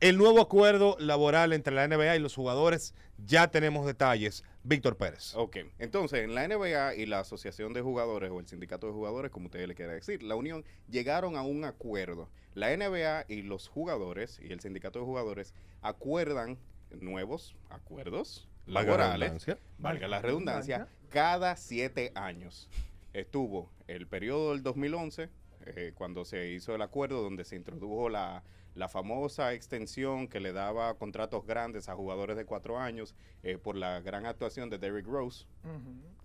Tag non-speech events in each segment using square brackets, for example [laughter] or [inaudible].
El nuevo acuerdo laboral entre la NBA y los jugadores, ya tenemos detalles. Víctor Pérez. Ok, entonces en la NBA y la Asociación de Jugadores o el Sindicato de Jugadores, como usted le quiera decir, la unión llegaron a un acuerdo. La NBA y los jugadores y el Sindicato de Jugadores acuerdan nuevos acuerdos laborales, valga la redundancia, cada siete años. Estuvo el periodo del 2011 eh, cuando se hizo el acuerdo donde se introdujo la, famosa extensión que le daba contratos grandes a jugadores de cuatro años eh, por la gran actuación de Derrick Rose.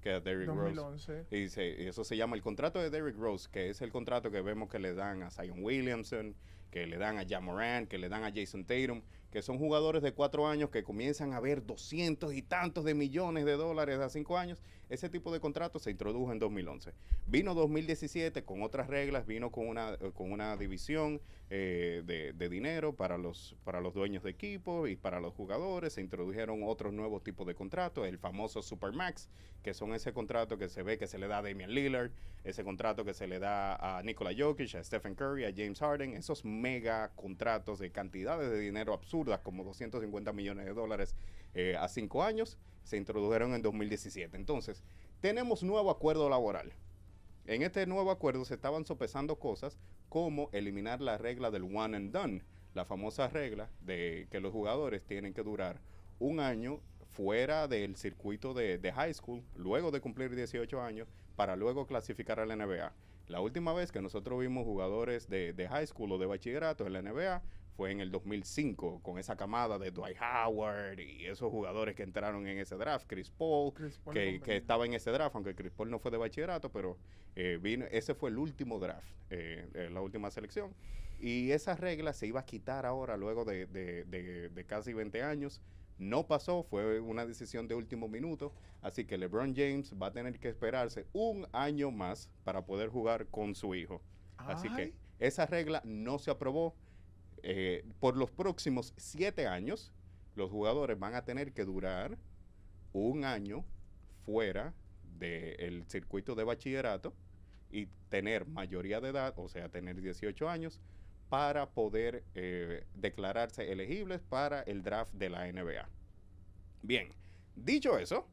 Que es Derrick Rose. Y, eso se llama el contrato de Derrick Rose, que es el contrato que vemos que le dan a Zion Williamson, que le dan a Jamoran, que le dan a Jason Tatum que son jugadores de cuatro años que comienzan a ver doscientos y tantos de millones de dólares a cinco años, ese tipo de contrato se introdujo en 2011. Vino 2017 con otras reglas, vino con una, eh, con una división, eh, de, dinero para los, para los dueños de equipo y para los jugadores. Se introdujeron otros nuevos tipos de contratos, el famoso Supermax, que son ese contrato que se ve que se le da a Damian Lillard, ese contrato que se le da a Nikola Jokic, a Stephen Curry, a James Harden, esos mega contratos de cantidades de dinero absurdas, como 250 millones de dólares eh, a cinco años, se introdujeron en 2017. Entonces, tenemos nuevo acuerdo laboral en este nuevo acuerdo se estaban sopesando cosas como eliminar la regla del one and done, la famosa regla de que los jugadores tienen que durar un año fuera del circuito de, high school, luego de cumplir 18 años, para luego clasificar a la NBA. La última vez que nosotros vimos jugadores de, de high school o de bachillerato en la NBA fue en el 2005, con esa camada de Dwight Howard y esos jugadores que entraron en ese draft, Chris Paul, que, estaba en ese draft, aunque Chris Paul no fue de bachillerato, pero eh, vino, ese fue el último draft, eh, eh, la última selección. Y esa regla se iba a quitar ahora, luego de, casi 20 años. No pasó, fue una decisión de último minuto, así que LeBron James va a tener que esperarse un año más para poder jugar con su hijo. Así que esa regla no se aprobó, eh, por los próximos siete años, los jugadores van a tener que durar un año fuera del circuito de bachillerato y tener mayoría de edad, o sea, tener 18 años, para poder eh, declararse elegibles para el draft de la NBA. Bien, dicho eso,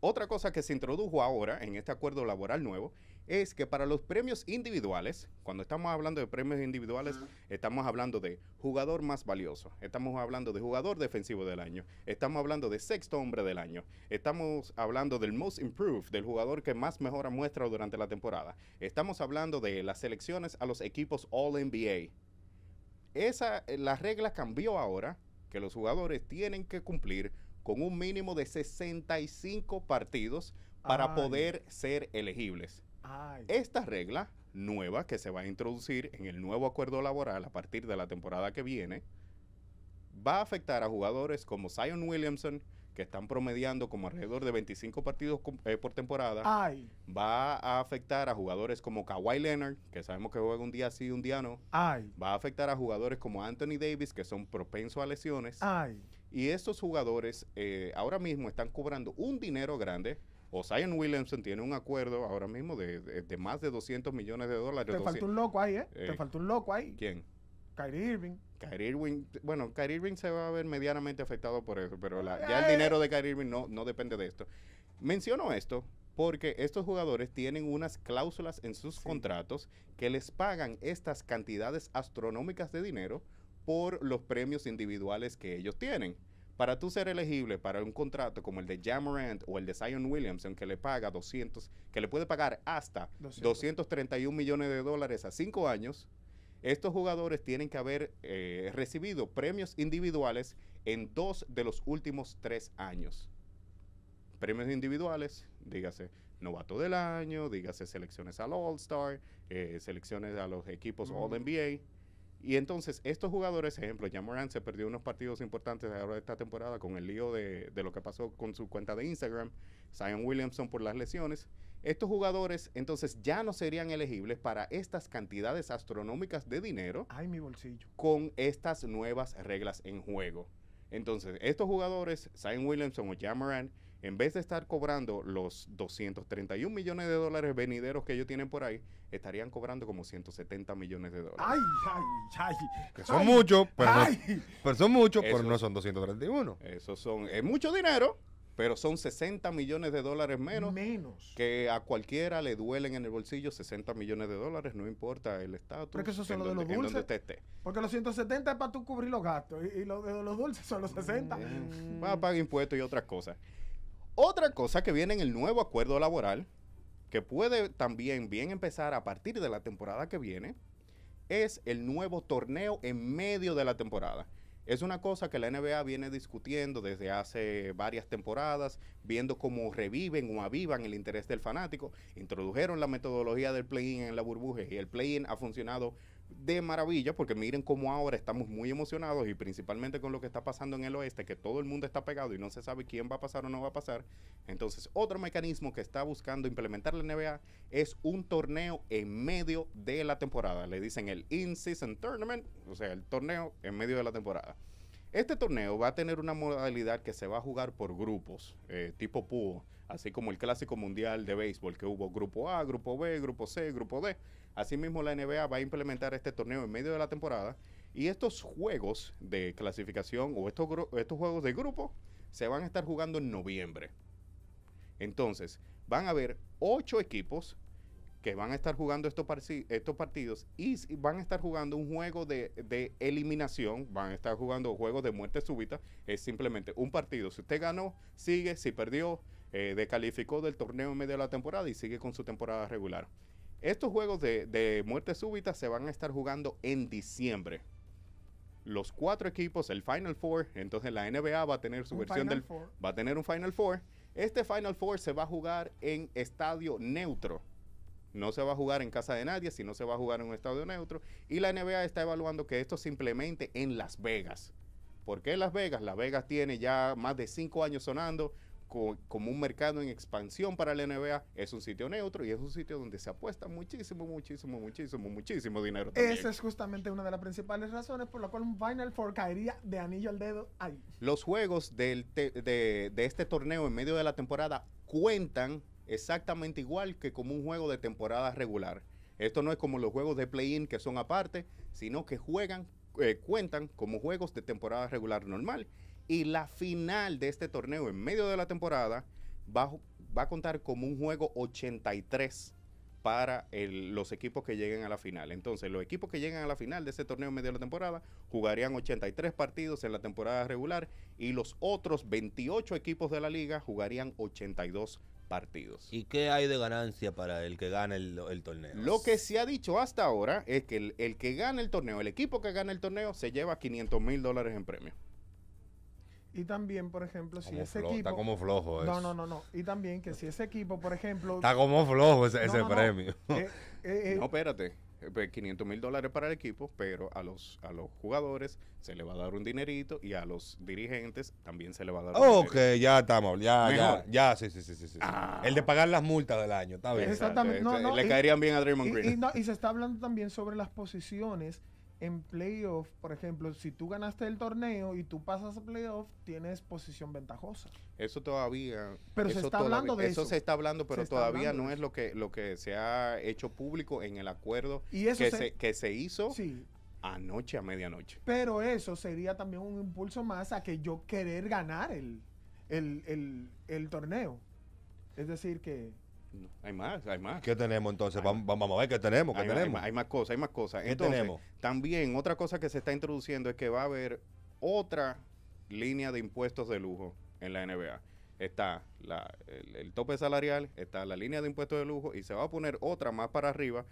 otra cosa que se introdujo ahora en este acuerdo laboral nuevo es que para los premios individuales, cuando estamos hablando de premios individuales, estamos hablando de jugador más valioso, estamos hablando de jugador defensivo del año, estamos hablando de sexto hombre del año, estamos hablando del most improved, del jugador que más mejora muestra durante la temporada, estamos hablando de las selecciones a los equipos All NBA. Esa, eh, la regla cambió ahora, que los jugadores tienen que cumplir con un mínimo de 65 partidos para poder ser elegibles. Esta regla nueva que se va a introducir en el nuevo acuerdo laboral a partir de la temporada que viene va a afectar a jugadores como Zion Williamson, que están promediando como alrededor de 25 partidos eh, por temporada, va a afectar a jugadores como Kawhi Leonard, que sabemos que juega un día sí, un día no. Va a afectar a jugadores como Anthony Davis, que son propensos a lesiones. Y estos jugadores eh, ahora mismo están cobrando un dinero grande o Williamson tiene un acuerdo ahora mismo de, más de 200 millones de dólares. Te faltó un loco ahí, ¿eh? Te eh, faltó un loco ahí. ¿Quién? Kyrie Irving. Kyrie Irving, bueno, Kyrie Irving se va a ver medianamente afectado por eso, pero ya el dinero de Kyrie Irving no, no depende de esto. Menciono esto porque estos jugadores tienen unas cláusulas en sus contratos que les pagan estas cantidades astronómicas de dinero por los premios individuales que ellos tienen. Para tú ser elegible para un contrato como el de Jamarant o el de Zion Williamson, que le paga 200, que le puede pagar hasta 231 millones de dólares a cinco años, estos jugadores tienen que haber eh, recibido premios individuales en dos de los últimos tres años. Premios individuales, dígase novato del año, dígase selecciones al All-Star, eh, selecciones a los equipos All-NBA. Y entonces, estos jugadores, ejemplo, Jan se perdió unos partidos importantes ahora de esta temporada con el lío de, lo que pasó con su cuenta de Instagram, Zion Williamson por las lesiones. Estos jugadores entonces ya no serían elegibles para estas cantidades astronómicas de dinero. mi bolsillo. Con estas nuevas reglas en juego. Entonces, estos jugadores, Zion Williamson o Jamarán, en vez de estar cobrando los 231 millones de dólares venideros que ellos tienen por ahí, estarían cobrando como 170 millones de dólares. ¡Ay, ay, ay! Que son muchos, pero, son muchos, pero no son 231. Eso son, es mucho dinero, pero son 60 millones de dólares menos. Menos. Que a cualquiera le duelen en el bolsillo 60 millones de dólares, no importa el estatus. Pero que eso es de los dulces. Porque los 170 es para tú cubrir los gastos y, los de los dulces son los 60. para a pagar impuestos y otras cosas. Otra cosa que viene en el nuevo acuerdo laboral, que puede también bien empezar a partir de la temporada que viene, es el nuevo torneo en medio de la temporada. Es una cosa que la NBA viene discutiendo desde hace varias temporadas, viendo cómo reviven o avivan el interés del fanático. Introdujeron la metodología del play-in en la burbuja y el play-in ha funcionado de maravilla, porque miren cómo ahora estamos muy emocionados y principalmente con lo que está pasando en el oeste, que todo el mundo está pegado y no se sabe quién va a pasar o no va a pasar. Entonces, otro mecanismo que está buscando implementar la NBA es un torneo en medio de la temporada. Le dicen el In-Season Tournament, o sea, el torneo en medio de la temporada. Este torneo va a tener una modalidad que se va a jugar por grupos, eh, tipo pool así como el clásico mundial de béisbol, que hubo grupo A, grupo B, grupo C, grupo D. Asimismo, la NBA va a implementar este torneo en medio de la temporada y estos juegos de clasificación o estos, estos juegos de grupo se van a estar jugando en noviembre. Entonces, van a haber ocho equipos que van a estar jugando estos, partidos y van a estar jugando un juego de, eliminación, van a estar jugando juegos de muerte súbita, es simplemente un partido. Si usted ganó, sigue, si perdió, eh, descalificó del torneo en medio de la temporada y sigue con su temporada regular. Estos juegos de, muerte súbita se van a estar jugando en diciembre los cuatro equipos, el Final Four, entonces la NBA va a tener su versión del va a tener un Final Four. Este Final Four se va a jugar en estadio neutro. No se va a jugar en casa de nadie, sino se va a jugar en un estadio neutro. Y la NBA está evaluando que esto simplemente en Las Vegas. ¿Por qué Las Vegas? Las Vegas tiene ya más de cinco años sonando como un mercado en expansión para la NBA, es un sitio neutro y es un sitio donde se apuesta muchísimo, muchísimo, muchísimo, muchísimo dinero. Esa es justamente una de las principales razones por la cual un Final Four caería de anillo al dedo ahí. Los juegos de, este torneo en medio de la temporada cuentan exactamente igual que como un juego de temporada regular. Esto no es como los juegos de play-in que son aparte, sino que juegan, eh, cuentan como juegos de temporada regular normal y la final de este torneo en medio de la temporada va, va a contar como un juego 83 para los equipos que lleguen a la final. Entonces, los equipos que llegan a la final de este torneo en medio de la temporada jugarían 83 partidos en la temporada regular y los otros 28 equipos de la liga jugarían 82 partidos. ¿Y qué hay de ganancia para el que gana el, torneo? Lo que se ha dicho hasta ahora es que el, el que gana el torneo, el equipo que gana el torneo, se lleva 500 mil dólares en premio. Y también, por ejemplo, si ese equipo. Está como flojo eso. No, no, no, no. Y también que si ese equipo, por ejemplo. Está como flojo ese, premio. [laughs] Eh, eh, eh. No, espérate. 500 pues, mil dólares para el equipo, pero a los, a los jugadores se le va a dar un dinerito y a los dirigentes también se le va a dar un un Ok, ya estamos, ya, ya, ya, sí, sí, sí, sí. Ah. El de pagar las multas del año, está bien. Exactamente. le caerían bien a Draymond Green. y se está hablando también sobre las posiciones en playoff, por ejemplo, si tú ganaste el torneo y tú pasas a playoff, tienes posición ventajosa. Eso todavía. Pero se está hablando de eso. Eso se está hablando, pero todavía no es lo que, lo que se ha hecho público en el acuerdo y que, se, hizo anoche a medianoche. Pero eso sería también un impulso más a que yo querer ganar el, el, el torneo. Es decir, que hay más, hay más. ¿Qué tenemos entonces? Vamos, a ver qué tenemos, qué hay, tenemos. Hay, más cosas, hay más cosas. también otra cosa que se está introduciendo es que va a haber otra línea de impuestos de lujo en la NBA. Está la, el tope salarial, está la línea de impuestos de lujo y se va a poner otra más para arriba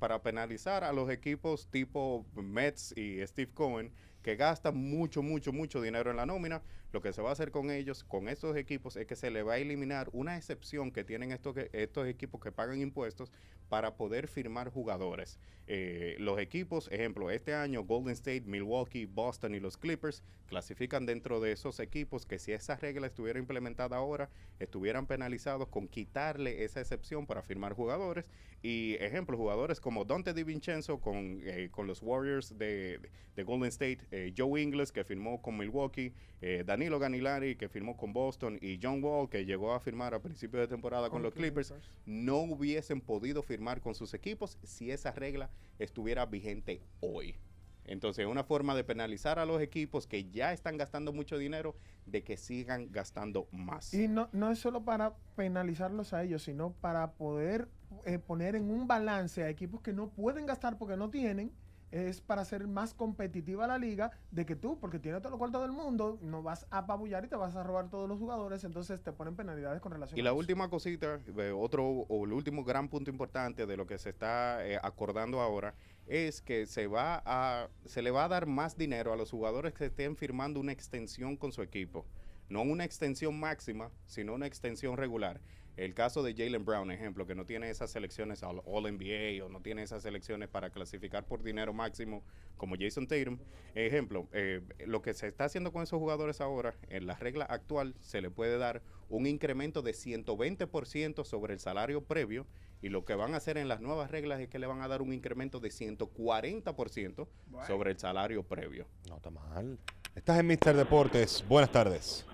para, penalizar a los equipos tipo Mets y Steve Cohen que gastan mucho, mucho, mucho dinero en la nómina. Lo que se va a hacer con ellos, con estos equipos, es que se le va a eliminar una excepción que tienen estos, estos equipos que pagan impuestos para poder firmar jugadores. Eh, los equipos, ejemplo, este año Golden State, Milwaukee, Boston y los Clippers clasifican dentro de esos equipos que si esa regla estuviera implementada ahora, estuvieran penalizados con quitarle esa excepción para firmar jugadores. Y ejemplo, jugadores como Dante DiVincenzo con, eh, con los Warriors de, Golden State, eh, Joe Ingles que firmó con Milwaukee, eh, Danilo Ganilari que firmó con Boston y John Wall que llegó a firmar a principios de temporada con, los Clippers, no hubiesen podido firmar con sus equipos si esa regla estuviera vigente hoy. Entonces, es una forma de penalizar a los equipos que ya están gastando mucho dinero de que sigan gastando más. Y no, no es solo para penalizarlos a ellos, sino para poder eh, poner en un balance a equipos que no pueden gastar porque no tienen es para hacer más competitiva la liga de que tú, porque tienes todo lo cuarto del mundo, no vas a apabullar y te vas a robar todos los jugadores, entonces te ponen penalidades con relación y la última cosita, eh, otro o el último gran punto importante de lo que se está eh, acordando ahora es que se, va a, se le va a dar más dinero a los jugadores que estén firmando una extensión con su equipo. No una extensión máxima, sino una extensión regular. El caso de Jalen Brown, ejemplo, que no tiene esas selecciones al All NBA o no tiene esas selecciones para clasificar por dinero máximo como Jason Tatum. Ejemplo, eh, lo que se está haciendo con esos jugadores ahora, en la regla actual, se le puede dar un incremento de 120% sobre el salario previo y lo que van a hacer en las nuevas reglas es que le van a dar un incremento de 140% sobre el salario previo. No está mal. Estás en Mister Deportes. Buenas tardes.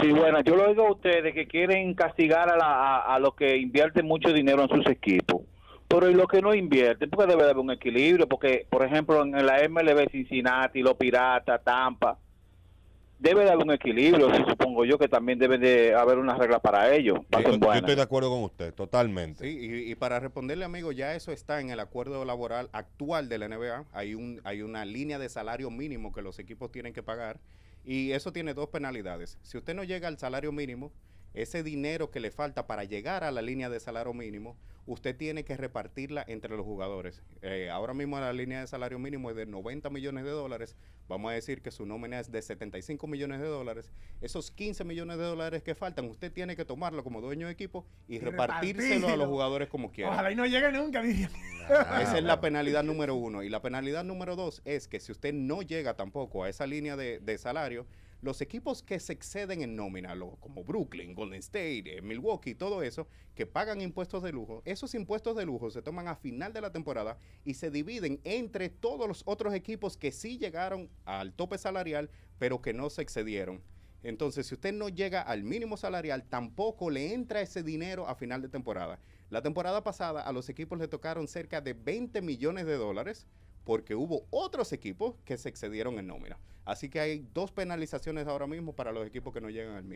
Sí, bueno, yo lo digo a ustedes que quieren castigar a, los que invierten mucho dinero en sus equipos. Pero y los que no invierten, porque debe haber un equilibrio. Porque, por ejemplo, en la MLB Cincinnati, los Piratas, Tampa, debe de haber un equilibrio, supongo yo que también debe de haber una regla para ello. yo, estoy de acuerdo con usted, totalmente. y, y, para responderle, amigo, ya eso está en el acuerdo laboral actual de la NBA. Hay, un, hay una línea de salario mínimo que los equipos tienen que pagar y eso tiene dos penalidades. Si usted no llega al salario mínimo, ese dinero que le falta para llegar a la línea de salario mínimo, usted tiene que repartirla entre los jugadores. Eh, ahora mismo la línea de salario mínimo es de 90 millones de dólares, vamos a decir que su nómina es de 75 millones de dólares. Esos 15 millones de dólares que faltan, usted tiene que tomarlo como dueño de equipo y, repartírselo, a los jugadores como quiera. Ojalá y no llegue nunca, diría. esa es la [laughs] penalidad número uno. Y la penalidad número dos es que si usted no llega tampoco a esa línea de salario, los equipos que se exceden en nómina, como Brooklyn, Golden State, eh, Milwaukee, todo eso, que pagan impuestos de lujo, esos impuestos de lujo se toman a final de la temporada y se dividen entre todos los otros equipos que sí llegaron al tope salarial, pero que no se excedieron. Entonces, si usted no llega al mínimo salarial, tampoco le entra ese dinero a final de temporada. La temporada pasada a los equipos le tocaron cerca de 20 millones de dólares porque hubo otros equipos que se excedieron en nómina. Así que hay dos penalizaciones ahora mismo para los equipos que no llegan al mismo.